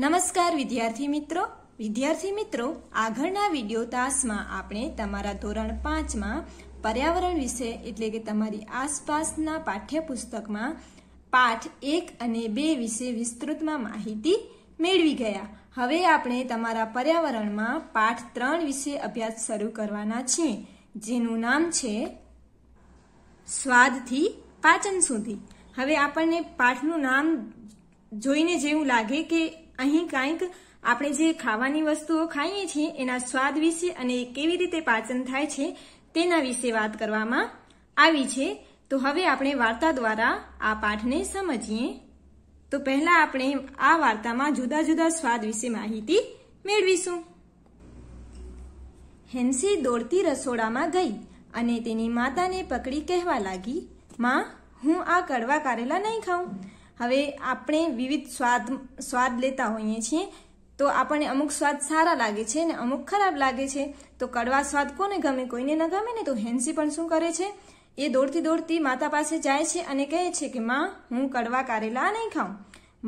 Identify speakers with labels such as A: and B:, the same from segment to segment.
A: નમસ્કાર વિદ્યાર્થી મિત્રો વિદ્યાર્થી મિત્રો આગળના વિડીયો તાસમાં આપણે તમારા ધોરણ પાંચમાં પર્યાવરણ વિશે એટલે કે તમારી આસપાસના પાઠ્યપુસ્તકમાં પાઠ એક અને બે વિશે વિસ્તૃતમાં માહિતી મેળવી ગયા હવે આપણે તમારા પર્યાવરણમાં પાઠ ત્રણ વિશે અભ્યાસ શરૂ કરવાના છીએ જેનું નામ છે સ્વાદથી પાચન સુધી હવે આપણને પાઠનું નામ જોઈને જેવું લાગે કે અહીં કાંઈક આપણે જે ખાવાની વસ્તુઓ ખાઈએ છીએ એના સ્વાદ વિશે અને કેવી રીતે પાચન થાય છે તેના વિશે વાત કરવામાં આવી છે તો હવે આપણે વાર્તા દ્વારા આ પાઠને સમજીએ તો પહેલા આપણે આ વાર્તામાં જુદા જુદા સ્વાદ વિશે માહિતી મેળવીશું હેન્સી દોડતી રસોડામાં ગઈ અને તેની માતાને પકડી કહેવા લાગી માં હું આ કડવા કારેલા નહીં ખાઉં હવે આપણે વિવિધ સ્વાદ સ્વાદ લેતા હોઈએ છીએ તો આપણને અમુક સ્વાદ સારા લાગે છે ને અમુક ખરાબ લાગે છે તો કડવા સ્વાદ કોને ગમે કોઈને ન ગમે ને તો હેન્સી પણ શું કરે છે એ દોડતી દોડતી માતા પાસે જાય છે અને કહે છે કે માં હું કડવા કારેલા નહીં ખાઉં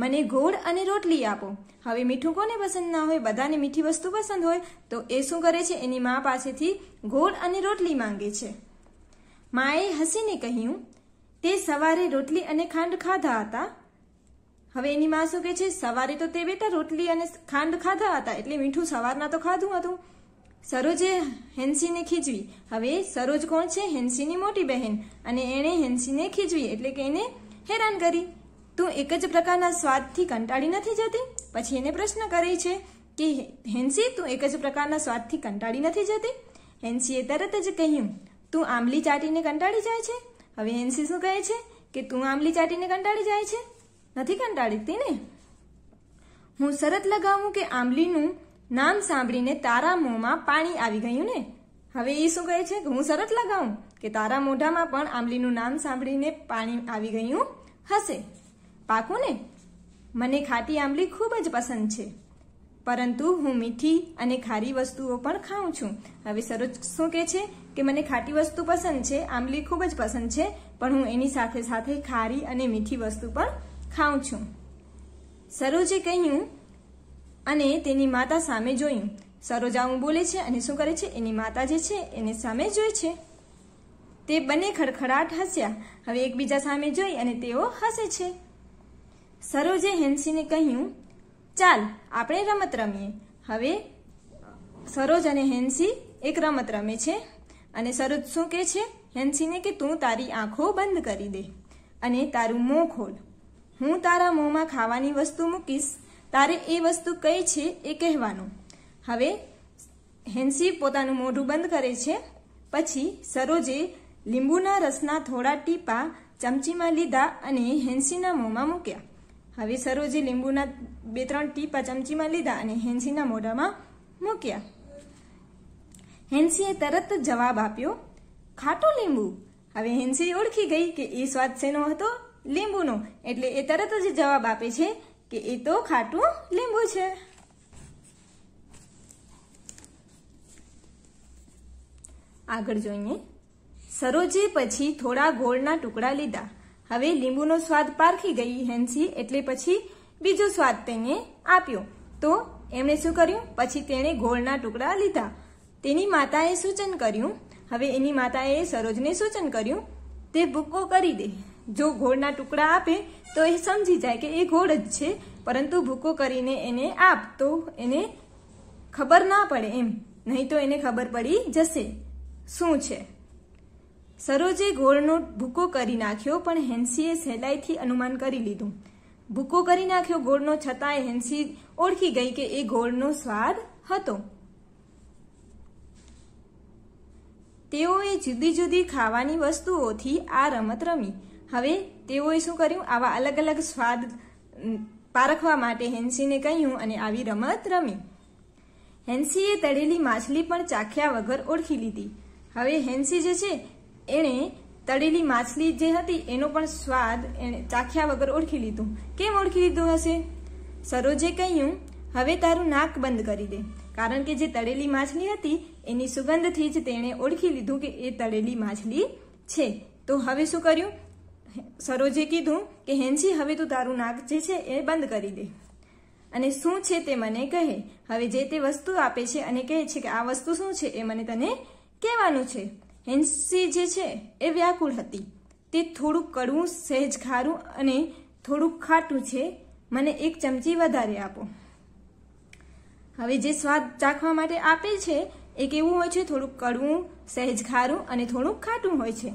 A: મને ગોળ અને રોટલી આપો હવે મીઠું કોને પસંદ ના હોય બધાને મીઠી વસ્તુ પસંદ હોય તો એ શું કરે છે એની મા પાસેથી ગોળ અને રોટલી માંગે છે માએ હસીને કહ્યું તે સવારે રોટલી અને ખાંડ ખાધા હતા હવે એની માં શું કે છે સવારે તો તે બેટા રોટલી અને ખાંડ ખાધા હતા એટલે મીઠું સવારના તો ખાધું હતું સરોજે હેન્સીને ખીજવી હવે સરોજ કોણ છે હેન્સીની મોટી બહેન અને એણે હેન્સીને ખીજવી એટલે કે એને હેરાન કરી તું એક જ પ્રકારના સ્વાદથી કંટાળી નથી જતી પછી એને પ્રશ્ન કરે છે કે હેન્સી તું એક જ પ્રકારના સ્વાદથી કંટાળી નથી જતી હેન્સીએ તરત જ કહ્યું તું આંબલી ચાટીને કંટાળી જાય છે હવે હેન્સી શું કહે છે કે તું આંબલી ચાટીને કંટાળી જાય છે નથી કંટાળી ને હું શરત લગાવું કે આંબલીનું નામ સાંભળીને તારા મોંમાં પાણી આવી ગયું ને હવે એ શું કહે છે કે હું શરત લગાવું કે તારા મોઢામાં પણ આંબલીનું નામ સાંભળીને પાણી આવી ગયું હશે પાકું ને મને ખાટી આંબલી ખૂબ જ પસંદ છે પરંતુ હું મીઠી અને ખારી વસ્તુઓ પણ ખાઉં છું હવે સરોજ શું કહે છે કે મને ખાટી વસ્તુ પસંદ છે આંબલી ખૂબ જ પસંદ છે પણ હું એની સાથે સાથે ખારી અને મીઠી વસ્તુ પણ ખાઉં છું સરોજે કહ્યું અને તેની માતા સામે જોયું સરોજા હું બોલે છે અને શું કરે છે એની માતા જે છે એને સામે જોઈ છે તે બંને ખડખડાટ હસ્યા હવે એકબીજા સામે જોઈ અને તેઓ હસે છે સરોજે હેન્સીને કહ્યું ચાલ આપણે રમત રમીએ હવે સરોજ અને હેન્સી એક રમત રમે છે અને સરોજ શું કહે છે હેન્સીને કે તું તારી આંખો બંધ કરી દે અને તારું મોં ખોલ હું તારા મોંમાં ખાવાની વસ્તુ મૂકીશ તારે એ વસ્તુ કઈ છે એ કહેવાનું હવે હેન્સી પોતાનું મોઢું બંધ કરે છે પછી સરોજે લીંબુના રસના થોડા ટીપા ચમચીમાં લીધા અને હેન્સીના મોંમાં મૂક્યા હવે સરોજે લીંબુના બે ત્રણ ટીપા ચમચીમાં લીધા અને હેન્સીના મોઢામાં મૂક્યા હેન્સીએ તરત જ જવાબ આપ્યો ખાટું લીંબુ હવે હેન્સી ઓળખી ગઈ કે એ સ્વાદ શેનો હતો લીંબુનો એટલે એ તરત જ જવાબ આપે છે કે એ તો ખાટું લીંબુ છે આગળ જોઈએ સરોજે પછી થોડા ગોળના ટુકડા લીધા હવે લીંબુનો સ્વાદ પારખી ગઈ હેન્સી એટલે પછી બીજો સ્વાદ તેને આપ્યો તો એમણે શું કર્યું પછી તેણે ગોળના ટુકડા લીધા તેની માતાએ સૂચન કર્યું હવે એની માતાએ સરોજને સૂચન કર્યું તે ભૂક્કો કરી દે જો ઘોળના ટુકડા આપે તો એ સમજી જાય કે એ ઘોળ જ છે પરંતુ ભૂકો કરીને એને આપ તો એને ખબર ના પડે એમ નહીં તો એને ખબર પડી જશે શું છે સરોજે ઘોળનો ભૂકો કરી નાખ્યો પણ હેન્સીએ સહેલાઈથી અનુમાન કરી લીધું ભૂકો કરી નાખ્યો ગોળનો છતાંય હેન્સી ઓળખી ગઈ કે એ ગોળનો સ્વાદ હતો તેઓએ જુદી જુદી ખાવાની વસ્તુઓથી આ રમત રમી હવે તેઓએ શું કર્યું આવા અલગ અલગ સ્વાદ પારખવા માટે હેન્સીને કહ્યું અને આવી રમત રમી હેન્સીએ તળેલી માછલી પણ ચાખ્યા વગર ઓળખી લીધી હવે હેન્સી જે છે એણે તળેલી માછલી જે હતી એનો પણ સ્વાદ એણે ચાખ્યા વગર ઓળખી લીધું કેમ ઓળખી લીધું હશે સરોજે કહ્યું હવે તારું નાક બંધ કરી દે કારણ કે જે તળેલી માછલી હતી એની સુગંધથી જ તેણે ઓળખી લીધું કે એ તળેલી માછલી છે તો હવે શું કર્યું સરોજે કીધું કે હેન્સી હવે તું તારું નાક જે છે એ બંધ કરી દે અને શું છે તે મને કહે હવે જે તે વસ્તુ આપે છે અને કહે છે કે આ વસ્તુ શું છે એ મને તને કહેવાનું છે હેન્સી જે છે એ વ્યાકુળ હતી તે થોડુંક કડવું સહેજ ખારું અને થોડુંક ખાટું છે મને એક ચમચી વધારે આપો હવે જે સ્વાદ ચાખવા માટે આપે છે એ કેવું હોય છે થોડુંક કડવું સહેજ ખારું અને થોડુંક ખાટું હોય છે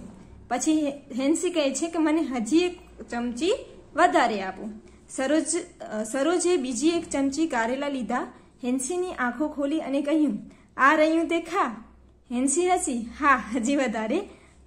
A: પછી હેન્સી કહે છે કે મને હજી એક ચમચી વધારે આપો સરોજ સરોજે બીજી એક ચમચી કારેલા લીધા હેન્સીની આંખો ખોલી અને કહ્યું આ રહ્યું તે ખા હેન્સી હસી હા હજી વધારે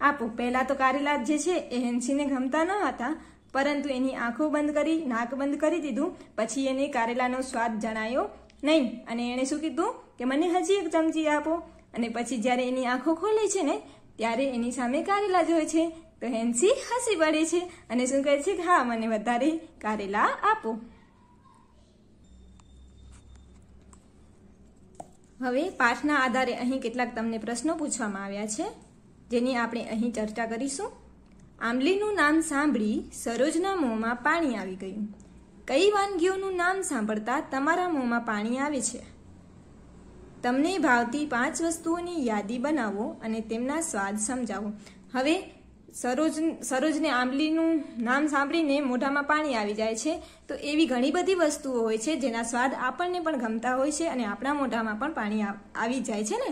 A: આપો પહેલાં તો કારેલા જે છે એ હેન્સીને ગમતા ન હતા પરંતુ એની આંખો બંધ કરી નાક બંધ કરી દીધું પછી એને કારેલાનો સ્વાદ જણાયો નહીં અને એણે શું કીધું કે મને હજી એક ચમચી આપો અને પછી જ્યારે એની આંખો ખોલી છે ને ત્યારે એની સામે કારેલા જોઈ છે તો હેન્સી હસી પડે છે અને શું કહે છે કે હા મને વધારે કારેલા આપો હવે પાઠના આધારે અહીં કેટલાક તમને પ્રશ્નો પૂછવામાં આવ્યા છે જેની આપણે અહીં ચર્ચા કરીશું આંબલીનું નામ સાંભળી સરોજના મોંમાં પાણી આવી ગયું કઈ વાનગીઓનું નામ સાંભળતા તમારા મોંમાં પાણી આવે છે તમને ભાવતી પાંચ વસ્તુઓની યાદી બનાવો અને તેમના સ્વાદ સમજાવો હવે સરોજ સરોજને આંબલીનું નામ સાંભળીને મોઢામાં પાણી આવી જાય છે તો એવી ઘણી બધી વસ્તુઓ હોય છે જેના સ્વાદ આપણને પણ ગમતા હોય છે અને આપણા મોઢામાં પણ પાણી આવી જાય છે ને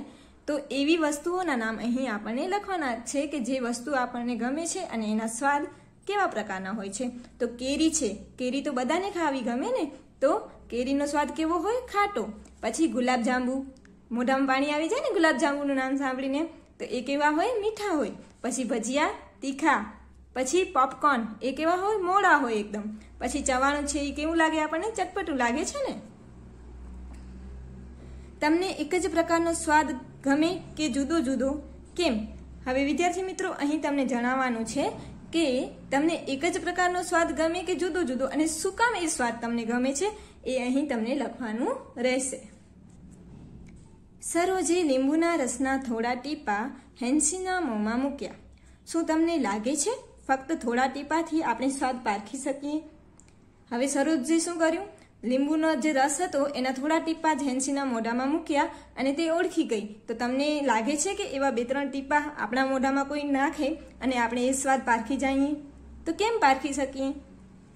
A: તો એવી વસ્તુઓના નામ અહીં આપણને લખવાના છે કે જે વસ્તુ આપણને ગમે છે અને એના સ્વાદ કેવા પ્રકારના હોય છે તો કેરી છે કેરી તો બધાને ખાવી ગમે ને તો કેરીનો સ્વાદ કેવો હોય ખાટો પછી ગુલાબજાંબુ મોઢામાં પાણી આવી જાય ને ગુલાબજાંબુનું નામ સાંભળીને તો એ કેવા હોય મીઠા હોય પછી ભજીયા તીખા પછી પોપકોર્ન એ કેવા હોય મોડા હોય એકદમ પછી ચવાણું છે એ કેવું લાગે આપણને ચટપટું લાગે છે ને તમને એક જ પ્રકારનો સ્વાદ ગમે કે જુદો જુદો કેમ હવે વિદ્યાર્થી મિત્રો અહીં તમને જણાવવાનું છે કે તમને એક જ પ્રકારનો સ્વાદ ગમે કે જુદો જુદો અને શું કામ એ સ્વાદ તમને ગમે છે એ અહીં તમને લખવાનું રહેશે સરોજે લીંબુના રસના થોડા ટીપા હેન્સીના મોંમાં મૂક્યા શું તમને લાગે છે ફક્ત થોડા ટીપાથી આપણે સ્વાદ પારખી શકીએ હવે સરોજે શું કર્યું લીંબુનો જે રસ હતો એના થોડા ટીપા જ હેન્સીના મોઢામાં મૂક્યા અને તે ઓળખી ગઈ તો તમને લાગે છે કે એવા બે ત્રણ ટીપા આપણા મોઢામાં કોઈ નાખે અને આપણે એ સ્વાદ પારખી જઈએ તો કેમ પારખી શકીએ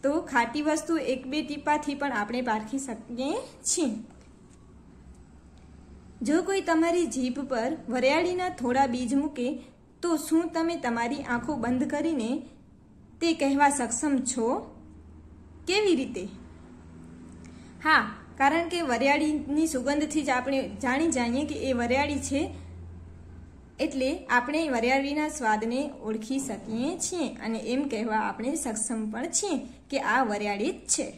A: તો ખાટી વસ્તુ એક બે ટીપાથી પણ આપણે પારખી શકીએ છીએ જો કોઈ તમારી જીભ પર વરિયાળીના થોડા બીજ મૂકે તો શું તમે તમારી આંખો બંધ કરીને તે કહેવા સક્ષમ છો કેવી રીતે હા કારણ કે વરિયાળીની સુગંધથી જ આપણે જાણી જાણીએ કે એ વરિયાળી છે એટલે આપણે વરિયાળીના સ્વાદને ઓળખી શકીએ છીએ અને એમ કહેવા આપણે સક્ષમ પણ છીએ કે આ વરિયાળી જ છે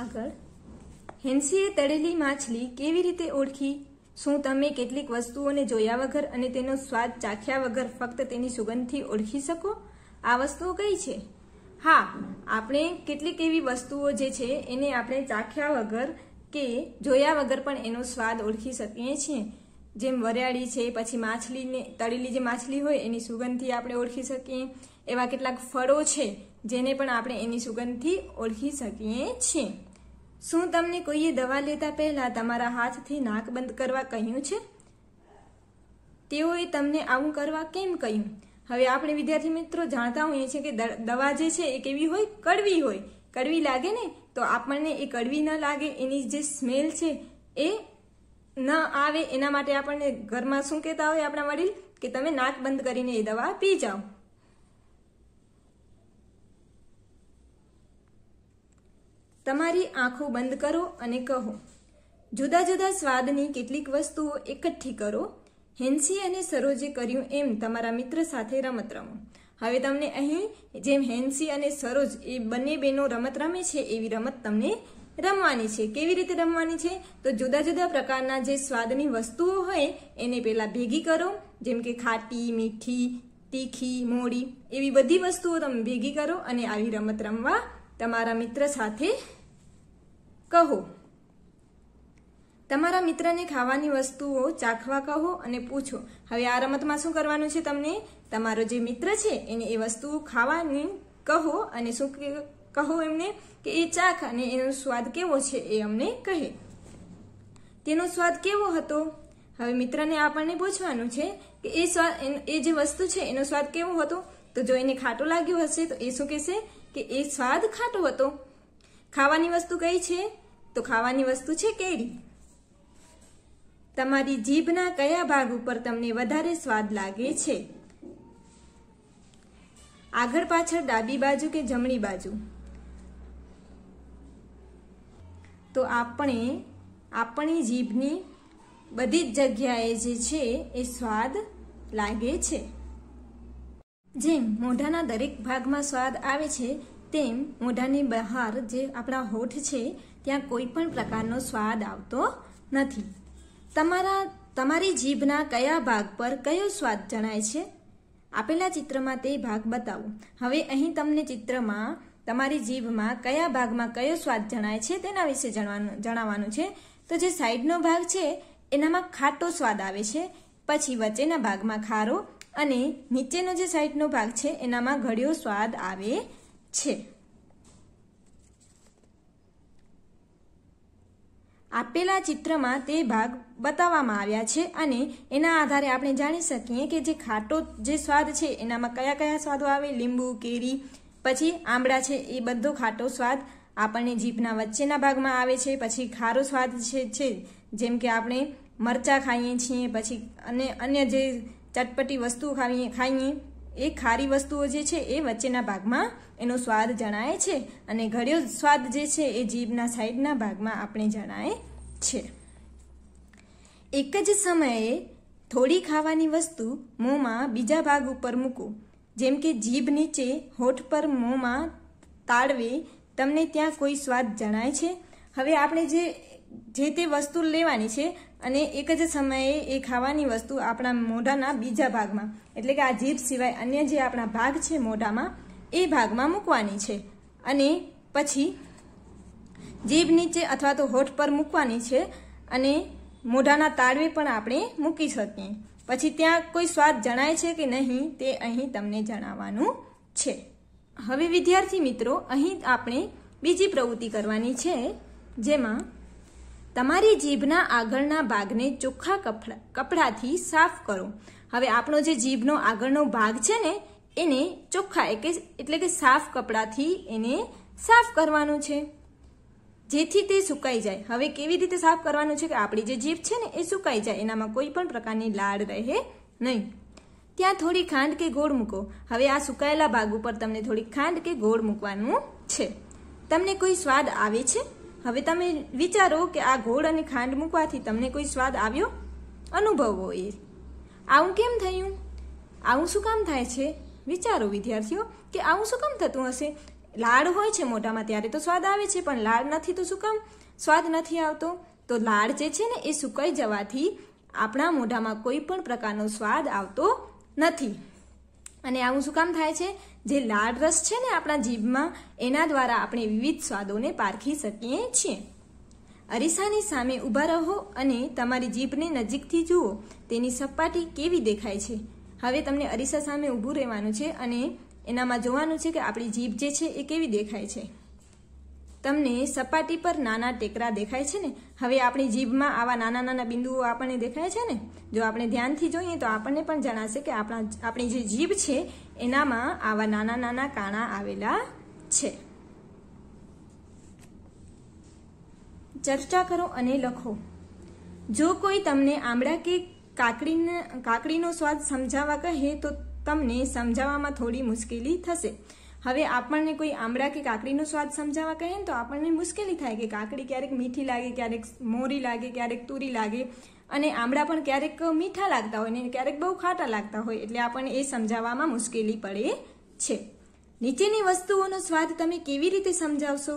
A: આગળ હેન્સીએ તળેલી માછલી કેવી રીતે ઓળખી શું તમે કેટલીક વસ્તુઓને જોયા વગર અને તેનો સ્વાદ ચાખ્યા વગર ફક્ત તેની સુગંધથી ઓળખી શકો આ વસ્તુઓ કઈ છે હા આપણે કેટલીક એવી વસ્તુઓ જે છે એને આપણે ચાખ્યા વગર કે જોયા વગર પણ એનો સ્વાદ ઓળખી શકીએ છીએ જેમ વરિયાળી છે પછી માછલીને તળેલી જે માછલી હોય એની સુગંધથી આપણે ઓળખી શકીએ એવા કેટલાક ફળો છે જેને પણ આપણે એની સુગંધથી ઓળખી શકીએ છીએ શું તમને કોઈએ દવા લેતા પહેલાં તમારા હાથથી નાક બંધ કરવા કહ્યું છે તેઓએ તમને આવું કરવા કેમ કહ્યું હવે આપણે વિદ્યાર્થી મિત્રો જાણતા હોઈએ છીએ કે દવા જે છે એ કેવી હોય કડવી હોય કડવી લાગે ને તો આપણને એ કડવી ન લાગે એની જે સ્મેલ છે એ ન આવે એના માટે આપણને ઘરમાં શું કહેતા હોય આપણા વડીલ કે તમે નાક બંધ કરીને એ દવા પી જાઓ તમારી આંખો બંધ કરો અને કહો જુદા જુદા સ્વાદની કેટલીક વસ્તુઓ એકઠી કરો હેન્સી અને સરોજે કર્યું એમ તમારા મિત્ર સાથે રમત રમો હવે તમને અહીં જેમ હેન્સી અને સરોજ એ બંને બહેનો રમત રમે છે એવી રમત તમને રમવાની છે કેવી રીતે રમવાની છે તો જુદા જુદા પ્રકારના જે સ્વાદની વસ્તુઓ હોય એને પહેલાં ભેગી કરો જેમ કે ખાટી મીઠી તીખી મોડી એવી બધી વસ્તુઓ તમે ભેગી કરો અને આવી રમત રમવા તમારા મિત્ર સાથે કહો તમારા મિત્રને ખાવાની વસ્તુઓ ચાખવા કહો અને પૂછો હવે આ રમતમાં શું કરવાનું છે તમને તમારો જે મિત્ર છે એને એ વસ્તુઓ ખાવાની કહો અને શું કહો એમને કે એ ચાખ અને એનો સ્વાદ કેવો છે એ અમને કહે તેનો સ્વાદ કેવો હતો હવે મિત્રને આપણને પૂછવાનું છે કે એ સ્વાદ એ જે વસ્તુ છે એનો સ્વાદ કેવો હતો તો જો એને ખાટો લાગ્યો હશે તો એ શું કહેશે કે એ સ્વાદ ખાટો હતો ખાવાની વસ્તુ કઈ છે તો ખાવાની વસ્તુ છે કેરી તમારી જીભના કયા ભાગ ઉપર તમને વધારે સ્વાદ લાગે છે આગળ પાછળ ડાબી બાજુ કે જમણી બાજુ તો આપણે આપણી જીભની બધી જ જગ્યાએ જે છે એ સ્વાદ લાગે છે જેમ મોઢાના દરેક ભાગમાં સ્વાદ આવે છે તેમ મોઢાની બહાર જે આપણા હોઠ છે ત્યાં કોઈ પણ પ્રકારનો સ્વાદ આવતો નથી તમારા તમારી જીભના કયા ભાગ પર કયો સ્વાદ જણાય છે આપેલા ચિત્રમાં તે ભાગ બતાવો હવે અહીં તમને ચિત્રમાં તમારી જીભમાં કયા ભાગમાં કયો સ્વાદ જણાય છે તેના વિશે જણવાનું જણાવવાનું છે તો જે સાઈડનો ભાગ છે એનામાં ખાટો સ્વાદ આવે છે પછી વચ્ચેના ભાગમાં ખારો અને નીચેનો જે સાઈડનો ભાગ છે એનામાં ઘડિયો સ્વાદ આવે છે આપેલા ચિત્રમાં તે ભાગ બતાવવામાં આવ્યા છે અને એના આધારે આપણે જાણી શકીએ કે જે ખાટો જે સ્વાદ છે એનામાં કયા કયા સ્વાદો આવે લીંબુ કેરી પછી આંબળા છે એ બધો ખાટો સ્વાદ આપણને જીભના વચ્ચેના ભાગમાં આવે છે પછી ખારો સ્વાદ છે જેમ કે આપણે મરચાં ખાઈએ છીએ પછી અને અન્ય જે ચટપટી વસ્તુઓ ખાવીએ ખાઈએ એ ખારી વસ્તુઓ જે છે એ વચ્ચેના ભાગમાં એનો સ્વાદ જણાય છે અને ઘડ્યો સ્વાદ જે છે એ જીભના સાઈડના ભાગમાં આપણે જણાય છે એક જ સમયે થોડી ખાવાની વસ્તુ મોંમાં બીજા ભાગ ઉપર મૂકો જેમ કે જીભ નીચે હોઠ પર મોંમાં તાળવે તમને ત્યાં કોઈ સ્વાદ જણાય છે હવે આપણે જે જે તે વસ્તુ લેવાની છે અને એક જ સમયે એ ખાવાની વસ્તુ આપણા મોઢાના બીજા ભાગમાં એટલે કે આ જીભ સિવાય અન્ય જે આપણા ભાગ છે મોઢામાં એ ભાગમાં મૂકવાની છે અને પછી જીભ નીચે અથવા તો હોઠ પર મૂકવાની છે અને મોઢાના તાળવે પણ આપણે મૂકી શકીએ પછી ત્યાં કોઈ સ્વાદ જણાય છે કે નહીં તે અહીં તમને જણાવવાનું છે હવે વિદ્યાર્થી મિત્રો અહીં આપણે બીજી પ્રવૃત્તિ કરવાની છે જેમાં તમારી જીભના આગળના ભાગને ચોખ્ખા કપડા કપડાથી સાફ કરો હવે આપણો જે જીભનો આગળનો ભાગ છે ને એને ચોખ્ખા એટલે કે સાફ કપડાથી એને સાફ કરવાનું છે જેથી તે સુકાઈ જાય હવે કેવી રીતે સાફ કરવાનું છે કે આપણી જે જીભ છે ને એ સુકાઈ જાય એનામાં કોઈ પણ પ્રકારની લાળ રહે નહીં ત્યાં થોડી ખાંડ કે ગોળ મૂકો હવે આ સુકાયેલા ભાગ ઉપર તમને થોડી ખાંડ કે ગોળ મૂકવાનું છે તમને કોઈ સ્વાદ આવે છે હવે તમે વિચારો કે આ ગોળ અને ખાંડ મૂકવાથી તમને કોઈ સ્વાદ આવ્યો અનુભવો એ આવું કેમ થયું આવું શું કામ થાય છે વિચારો વિદ્યાર્થીઓ કે આવું શું કામ થતું હશે લાળ હોય છે મોટામાં ત્યારે તો સ્વાદ આવે છે પણ લાળ નથી તો શું કામ સ્વાદ નથી આવતો તો લાળ જે છે ને એ સુકાઈ જવાથી આપણા મોઢામાં કોઈ પણ પ્રકારનો સ્વાદ આવતો નથી અને આવું શું કામ થાય છે જે લાળ રસ છે ને આપણા જીભમાં એના દ્વારા આપણે વિવિધ સ્વાદોને પારખી શકીએ છીએ અરીસાની સામે ઊભા રહો અને તમારી જીભને નજીકથી જુઓ તેની સપાટી કેવી દેખાય છે હવે તમને અરીસા સામે ઊભું રહેવાનું છે અને એનામાં જોવાનું છે કે આપણી જીભ જે છે એ કેવી દેખાય છે તમને સપાટી પર નાના ટેકરા દેખાય છે ને હવે આપણી જીભમાં આવા નાના નાના બિંદુઓ આપણને દેખાય છે ને જો આપણે ધ્યાનથી જોઈએ તો આપણને પણ જણાશે કે આપણા આપણી જે જીભ છે એનામાં આવા નાના નાના કાણા આવેલા છે ચર્ચા કરો અને લખો જો કોઈ તમને આમળા કે કાકડીને કાકડીનો સ્વાદ સમજાવવા કહે તો તમને સમજાવવામાં થોડી મુશ્કેલી થશે હવે આપણને કોઈ આમળા કે કાકડીનો સ્વાદ સમજાવવા કહીએ ને તો આપણને મુશ્કેલી થાય કે કાકડી ક્યારેક મીઠી લાગે ક્યારેક મોરી લાગે ક્યારેક તુરી લાગે અને આમળા પણ ક્યારેક મીઠા લાગતા હોય ને ક્યારેક બહુ ખાટા લાગતા હોય એટલે આપણને એ સમજાવવામાં મુશ્કેલી પડે છે નીચેની વસ્તુઓનો સ્વાદ તમે કેવી રીતે સમજાવશો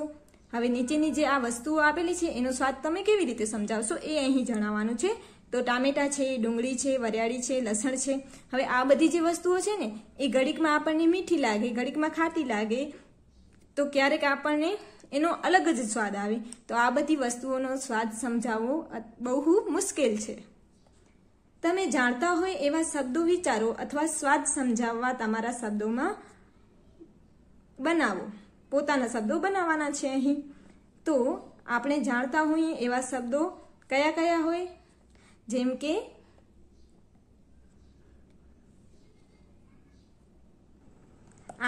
A: હવે નીચેની જે આ વસ્તુઓ આપેલી છે એનો સ્વાદ તમે કેવી રીતે સમજાવશો એ અહીં જણાવવાનું છે તો ટામેટા છે ડુંગળી છે વરિયાળી છે લસણ છે હવે આ બધી જે વસ્તુઓ છે ને એ ઘડીકમાં આપણને મીઠી લાગે ઘડીકમાં ખાતી લાગે તો ક્યારેક આપણને એનો અલગ જ સ્વાદ આવે તો આ બધી વસ્તુઓનો સ્વાદ સમજાવવો બહુ મુશ્કેલ છે તમે જાણતા હોય એવા શબ્દો વિચારો અથવા સ્વાદ સમજાવવા તમારા શબ્દોમાં બનાવો પોતાના શબ્દો બનાવવાના છે અહીં તો આપણે જાણતા હોઈએ એવા શબ્દો કયા કયા હોય જેમ કે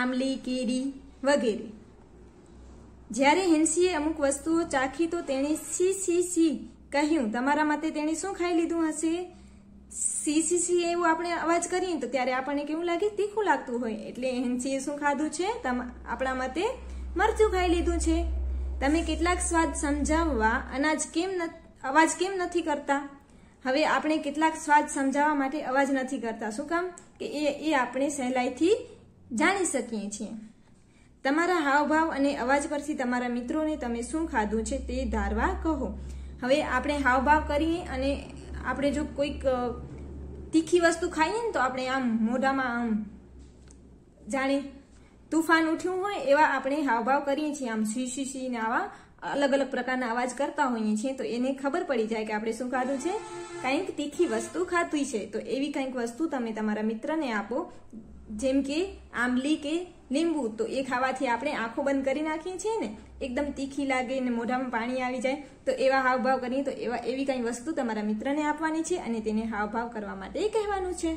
A: આમલી કેરી વગેરે જ્યારે હેન્સીએ અમુક વસ્તુઓ ચાખી તો તેણે સી સી સી કહ્યું તમારા માટે તેણે શું ખાઈ લીધું હશે સી સી સી એવું આપણે અવાજ કરીએ તો ત્યારે આપણને કેવું લાગે તીખું લાગતું હોય એટલે હેન્સીએ શું ખાધું છે આપણા મતે મરચું ખાઈ લીધું છે તમે કેટલાક સ્વાદ સમજાવવા અનાજ કેમ અવાજ કેમ નથી કરતા હવે આપણે કેટલાક સ્વાદ સમજાવવા માટે અવાજ નથી કરતા શું કામ કે એ એ આપણે સહેલાઈથી જાણી શકીએ છીએ તમારા હાવભાવ અને અવાજ પરથી તમારા મિત્રોને તમે શું ખાધું છે તે ધારવા કહો હવે આપણે હાવભાવ કરીએ અને આપણે જો કોઈક તીખી વસ્તુ ખાઈએ ને તો આપણે આમ મોઢામાં આમ જાણે તુફાન ઉઠ્યું હોય એવા આપણે હાવભાવ કરીએ છીએ આમ સી સી સી ને આવા અલગ અલગ પ્રકારના અવાજ કરતા હોઈએ છીએ તો એને ખબર પડી જાય કે આપણે શું ખાધું છે કંઈક તીખી વસ્તુ ખાધી છે તો એવી કંઈક વસ્તુ તમે તમારા મિત્રને આપો જેમ કે આંબલી કે લીંબુ તો એ ખાવાથી આપણે આંખો બંધ કરી નાખીએ છીએ ને એકદમ તીખી લાગે ને મોઢામાં પાણી આવી જાય તો એવા હાવભાવ કરીએ તો એવા એવી કંઈ વસ્તુ તમારા મિત્રને આપવાની છે અને તેને હાવભાવ કરવા માટે કહેવાનું છે